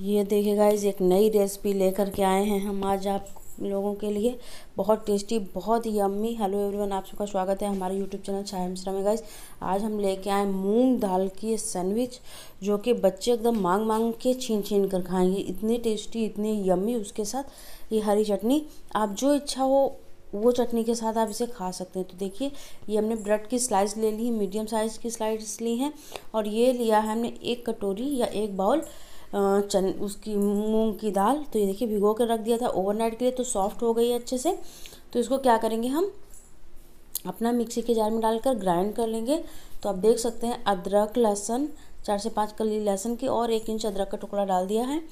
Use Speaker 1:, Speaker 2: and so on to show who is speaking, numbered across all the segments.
Speaker 1: ये देखिए गाइज एक नई रेसिपी लेकर के आए हैं हम आज आप लोगों के लिए बहुत टेस्टी बहुत ही अम्मी हेलो एवरीवन आप सबका स्वागत है हमारे यूट्यूब चैनल छाया मिश्रा में गाइज आज हम लेके आए मूंग दाल की सैंडविच जो कि बच्चे एकदम मांग मांग के छीन छीन कर खाएंगे इतने टेस्टी इतने यम्मी उसके साथ ये हरी चटनी आप जो इच्छा हो वो चटनी के साथ आप इसे खा सकते हैं तो देखिए ये हमने ब्रेड की स्लाइस ले ली मीडियम साइज़ की स्लाइस ली हैं और ये लिया है हमने एक कटोरी या एक बाउल चन उसकी मूंग की दाल तो ये देखिए भिगो कर रख दिया था ओवरनाइट के लिए तो सॉफ्ट हो गई है अच्छे से तो इसको क्या करेंगे हम अपना मिक्सी के जार में डालकर ग्राइंड कर लेंगे तो आप देख सकते हैं अदरक लहसुन चार से पाँच कली लहसुन की और एक इंच अदरक का टुकड़ा डाल दिया है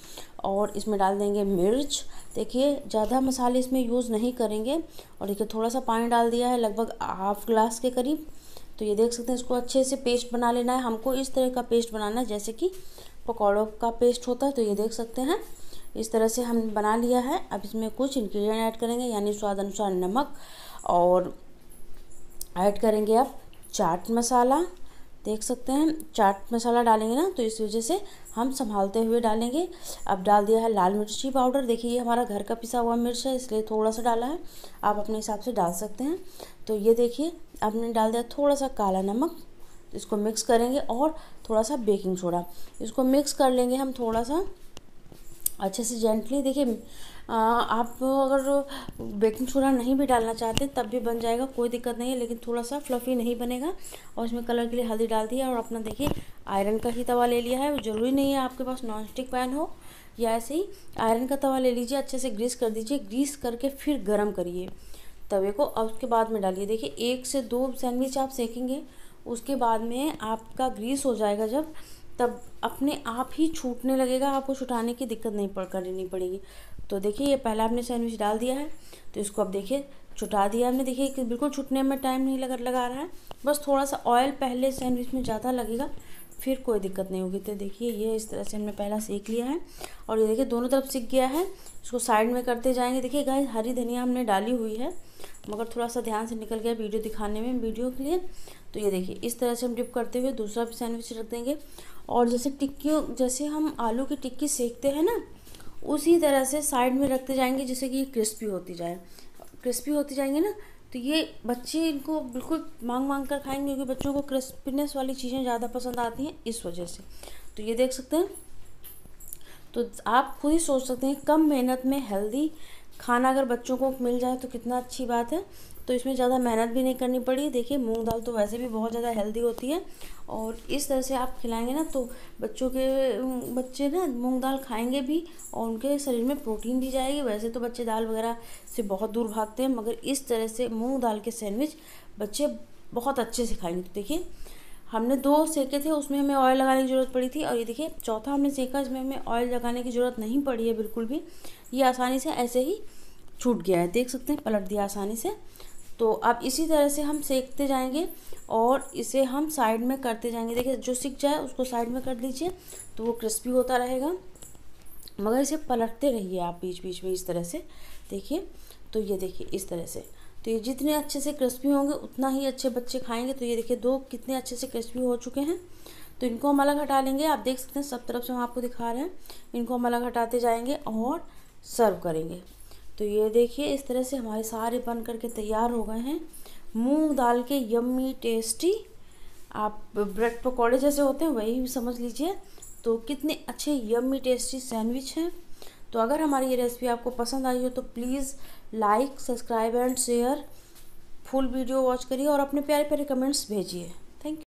Speaker 1: और इसमें डाल देंगे मिर्च देखिए ज़्यादा मसाले इसमें यूज़ नहीं करेंगे और देखिए थोड़ा सा पानी डाल दिया है लगभग हाफ ग्लास के करीब तो ये देख सकते हैं इसको अच्छे से पेस्ट बना लेना है हमको इस तरह का पेस्ट बनाना है जैसे कि पकौड़ों का पेस्ट होता है तो ये देख सकते हैं इस तरह से हम बना लिया है अब इसमें कुछ इन्ग्रीडियंट ऐड करेंगे यानी स्वाद अनुसार नमक और ऐड करेंगे आप चाट मसाला देख सकते हैं चाट मसाला डालेंगे ना तो इस वजह से हम संभालते हुए डालेंगे अब डाल दिया है लाल मिर्ची पाउडर देखिए ये हमारा घर का पिसा हुआ मिर्च है इसलिए थोड़ा सा डाला है आप अपने हिसाब से डाल सकते हैं तो ये देखिए आपने डाल दिया थोड़ा सा काला नमक इसको मिक्स करेंगे और थोड़ा सा बेकिंग सोडा इसको मिक्स कर लेंगे हम थोड़ा सा अच्छे से जेंटली देखिए आप अगर बेकिंग सोडा नहीं भी डालना चाहते तब भी बन जाएगा कोई दिक्कत नहीं है लेकिन थोड़ा सा फ्लफ़ी नहीं बनेगा और इसमें कलर के लिए हल्दी डाल दिया और अपना देखिए आयरन का ही तवा ले लिया है ज़रूरी नहीं है आपके पास नॉन स्टिक पैन हो या ऐसे ही आयरन का तवा ले लीजिए अच्छे से ग्रीस कर दीजिए ग्रीस करके फिर गर्म करिए तवे को और उसके बाद में डालिए देखिए एक से दो सैंडविच आप सेकेंगे उसके बाद में आपका ग्रीस हो जाएगा जब तब अपने आप ही छूटने लगेगा आपको छुटाने की दिक्कत नहीं पड़ करनी पड़ेगी तो देखिए ये पहला आपने सैंडविच डाल दिया है तो इसको अब देखिए छुटा दिया हमने देखिए बिल्कुल छुटने में टाइम नहीं लगा लगा रहा है बस थोड़ा सा ऑयल पहले सैंडविच में ज़्यादा लगेगा फिर कोई दिक्कत नहीं होगी तो देखिए ये इस तरह से हमने पहला सीख लिया है और ये देखिए दोनों तरफ सीख गया है इसको साइड में करते जाएंगे देखिए गाय हरी धनिया हमने डाली हुई है मगर थोड़ा सा ध्यान से निकल गया वीडियो दिखाने में वीडियो के लिए तो ये देखिए इस तरह से हम डिप करते हुए दूसरा भी सैंडविच रख देंगे और जैसे टिक्की जैसे हम आलू की टिक्की सेकते हैं ना उसी तरह से साइड में रखते जाएंगे जिससे कि ये क्रिस्पी होती जाए क्रिस्पी होती जाएंगे ना तो ये बच्चे इनको बिल्कुल मांग मांग कर खाएंगे क्योंकि बच्चों को क्रिस्पीनेस वाली चीज़ें ज़्यादा पसंद आती हैं इस वजह से तो ये देख सकते हैं तो आप खुद ही सोच सकते हैं कम मेहनत में हेल्दी खाना अगर बच्चों को मिल जाए तो कितना अच्छी बात है तो इसमें ज़्यादा मेहनत भी नहीं करनी पड़ी देखिए मूंग दाल तो वैसे भी बहुत ज़्यादा हेल्दी होती है और इस तरह से आप खिलाएंगे ना तो बच्चों के बच्चे ना मूंग दाल खाएंगे भी और उनके शरीर में प्रोटीन भी जाएगी वैसे तो बच्चे दाल वगैरह से बहुत दूर भागते हैं मगर इस तरह से मूँग दाल के सैंडविच बच्चे बहुत अच्छे से खाएंगे तो देखिए हमने दो सेके थे उसमें हमें ऑयल लगाने की ज़रूरत पड़ी थी और ये देखिए चौथा हमने सेका इसमें हमें ऑयल लगाने की ज़रूरत नहीं पड़ी है बिल्कुल भी ये आसानी से ऐसे ही छूट गया है देख सकते हैं पलट दिया आसानी से तो अब इसी तरह से हम सेकते जाएंगे और इसे हम साइड में करते जाएंगे देखिए जो सीख जाए उसको साइड में कर दीजिए तो वो क्रिस्पी होता रहेगा मगर इसे पलटते रहिए आप बीच बीच में इस तरह से देखिए तो ये देखिए इस तरह से तो ये जितने अच्छे से क्रिस्पी होंगे उतना ही अच्छे बच्चे खाएंगे तो ये देखिए दो कितने अच्छे से क्रिस्पी हो चुके हैं तो इनको हम अलग हटा लेंगे आप देख सकते हैं सब तरफ से हम आपको दिखा रहे हैं इनको हम अलग हटाते जाएंगे और सर्व करेंगे तो ये देखिए इस तरह से हमारे सारे बन करके तैयार हो गए हैं मूंग दाल के यम्मी टेस्टी आप ब्रेड पकौड़े जैसे होते हैं वही समझ लीजिए तो कितने अच्छे यम्मी टेस्टी सैंडविच हैं तो अगर हमारी ये रेसिपी आपको पसंद आई हो तो please like subscribe and share full video watch करिए और अपने प्यारे प्यारे कमेंट्स भेजिए थैंक यू